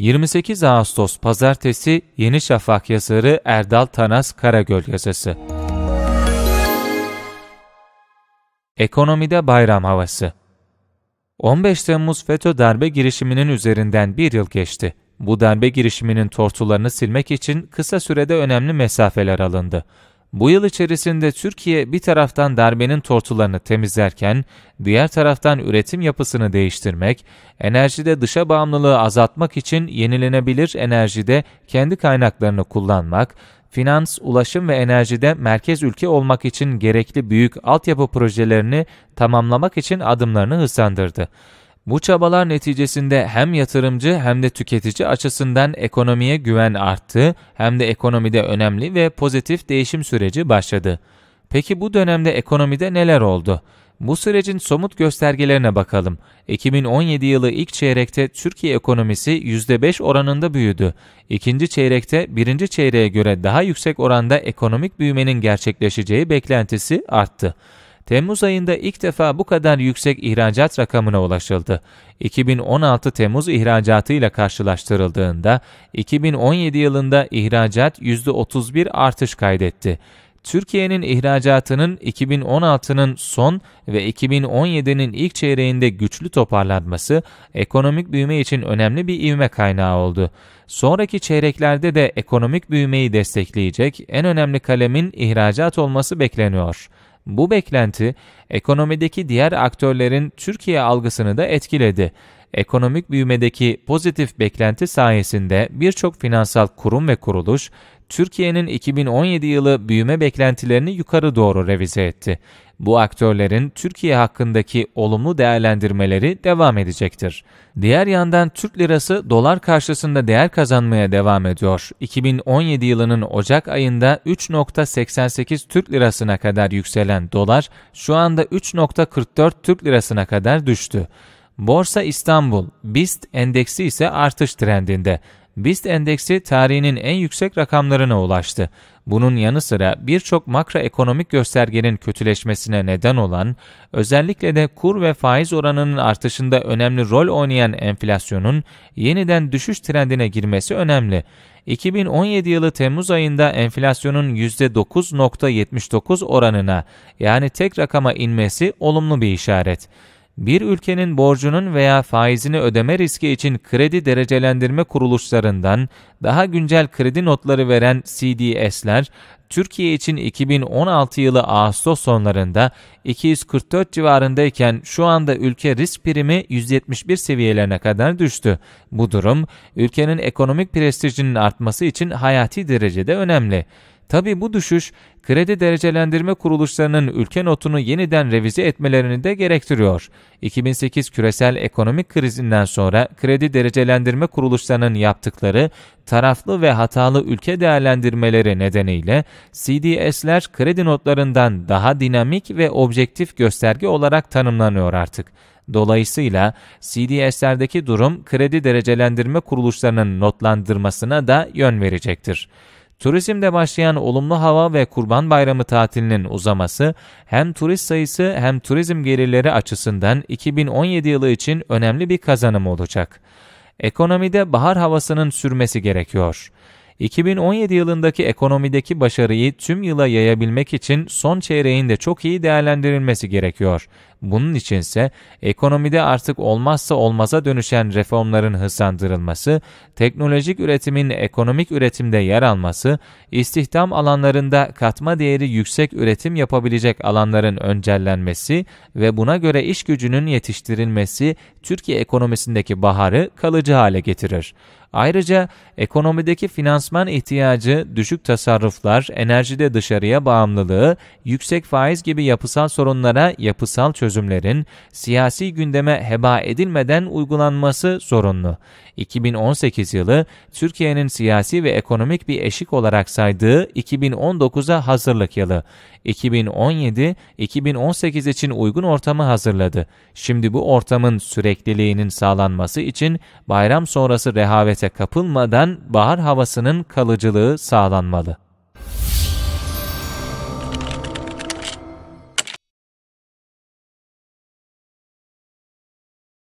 28 Ağustos Pazartesi Yeni Şafak yazarı Erdal Tanas Karagöl yazısı. Ekonomide bayram havası 15 Temmuz FETÖ darbe girişiminin üzerinden bir yıl geçti. Bu darbe girişiminin tortularını silmek için kısa sürede önemli mesafeler alındı. Bu yıl içerisinde Türkiye bir taraftan darbenin tortularını temizlerken, diğer taraftan üretim yapısını değiştirmek, enerjide dışa bağımlılığı azaltmak için yenilenebilir enerjide kendi kaynaklarını kullanmak, finans, ulaşım ve enerjide merkez ülke olmak için gerekli büyük altyapı projelerini tamamlamak için adımlarını hızlandırdı. Bu çabalar neticesinde hem yatırımcı hem de tüketici açısından ekonomiye güven arttı, hem de ekonomide önemli ve pozitif değişim süreci başladı. Peki bu dönemde ekonomide neler oldu? Bu sürecin somut göstergelerine bakalım. 2017 yılı ilk çeyrekte Türkiye ekonomisi %5 oranında büyüdü. İkinci çeyrekte birinci çeyreğe göre daha yüksek oranda ekonomik büyümenin gerçekleşeceği beklentisi arttı. Temmuz ayında ilk defa bu kadar yüksek ihracat rakamına ulaşıldı. 2016 Temmuz ihracatıyla karşılaştırıldığında 2017 yılında ihracat %31 artış kaydetti. Türkiye'nin ihracatının 2016'nın son ve 2017'nin ilk çeyreğinde güçlü toparlanması ekonomik büyüme için önemli bir ivme kaynağı oldu. Sonraki çeyreklerde de ekonomik büyümeyi destekleyecek en önemli kalemin ihracat olması bekleniyor. Bu beklenti ekonomideki diğer aktörlerin Türkiye algısını da etkiledi ekonomik büyümedeki pozitif beklenti sayesinde birçok finansal kurum ve kuruluş Türkiye'nin 2017 yılı büyüme beklentilerini yukarı doğru revize etti. Bu aktörlerin Türkiye hakkındaki olumlu değerlendirmeleri devam edecektir. Diğer yandan Türk lirası dolar karşısında değer kazanmaya devam ediyor. 2017 yılının Ocak ayında 3.88 Türk lirasına kadar yükselen dolar şu anda 3.44 Türk lirasına kadar düştü. Borsa İstanbul, BIST endeksi ise artış trendinde. BIST endeksi tarihinin en yüksek rakamlarına ulaştı. Bunun yanı sıra birçok makroekonomik göstergenin kötüleşmesine neden olan, özellikle de kur ve faiz oranının artışında önemli rol oynayan enflasyonun yeniden düşüş trendine girmesi önemli. 2017 yılı Temmuz ayında enflasyonun %9.79 oranına yani tek rakama inmesi olumlu bir işaret bir ülkenin borcunun veya faizini ödeme riski için kredi derecelendirme kuruluşlarından daha güncel kredi notları veren CDS'ler, Türkiye için 2016 yılı Ağustos sonlarında 244 civarındayken şu anda ülke risk primi 171 seviyelerine kadar düştü. Bu durum ülkenin ekonomik prestijinin artması için hayati derecede önemli. Tabi bu düşüş kredi derecelendirme kuruluşlarının ülke notunu yeniden revize etmelerini de gerektiriyor. 2008 küresel ekonomik krizinden sonra kredi derecelendirme kuruluşlarının yaptıkları taraflı ve hatalı ülke değerlendirmeleri nedeniyle CDS'ler kredi notlarından daha dinamik ve objektif gösterge olarak tanımlanıyor artık. Dolayısıyla CDS'lerdeki durum kredi derecelendirme kuruluşlarının notlandırmasına da yön verecektir. Turizmde başlayan olumlu hava ve Kurban Bayramı tatilinin uzaması hem turist sayısı hem turizm gelirleri açısından 2017 yılı için önemli bir kazanım olacak. Ekonomide bahar havasının sürmesi gerekiyor. 2017 yılındaki ekonomideki başarıyı tüm yıla yayabilmek için son çeyreğin de çok iyi değerlendirilmesi gerekiyor. Bunun içinse ekonomide artık olmazsa olmaza dönüşen reformların hızlandırılması, teknolojik üretimin ekonomik üretimde yer alması, istihdam alanlarında katma değeri yüksek üretim yapabilecek alanların öncellenmesi ve buna göre iş gücünün yetiştirilmesi Türkiye ekonomisindeki baharı kalıcı hale getirir. Ayrıca ekonomideki finansman ihtiyacı, düşük tasarruflar, enerjide dışarıya bağımlılığı, yüksek faiz gibi yapısal sorunlara yapısal çözümler çözümlerin siyasi gündeme heba edilmeden uygulanması zorunlu. 2018 yılı Türkiye'nin siyasi ve ekonomik bir eşik olarak saydığı 2019'a hazırlık yılı. 2017-2018 için uygun ortamı hazırladı. Şimdi bu ortamın sürekliliğinin sağlanması için bayram sonrası rehavete kapılmadan bahar havasının kalıcılığı sağlanmalı.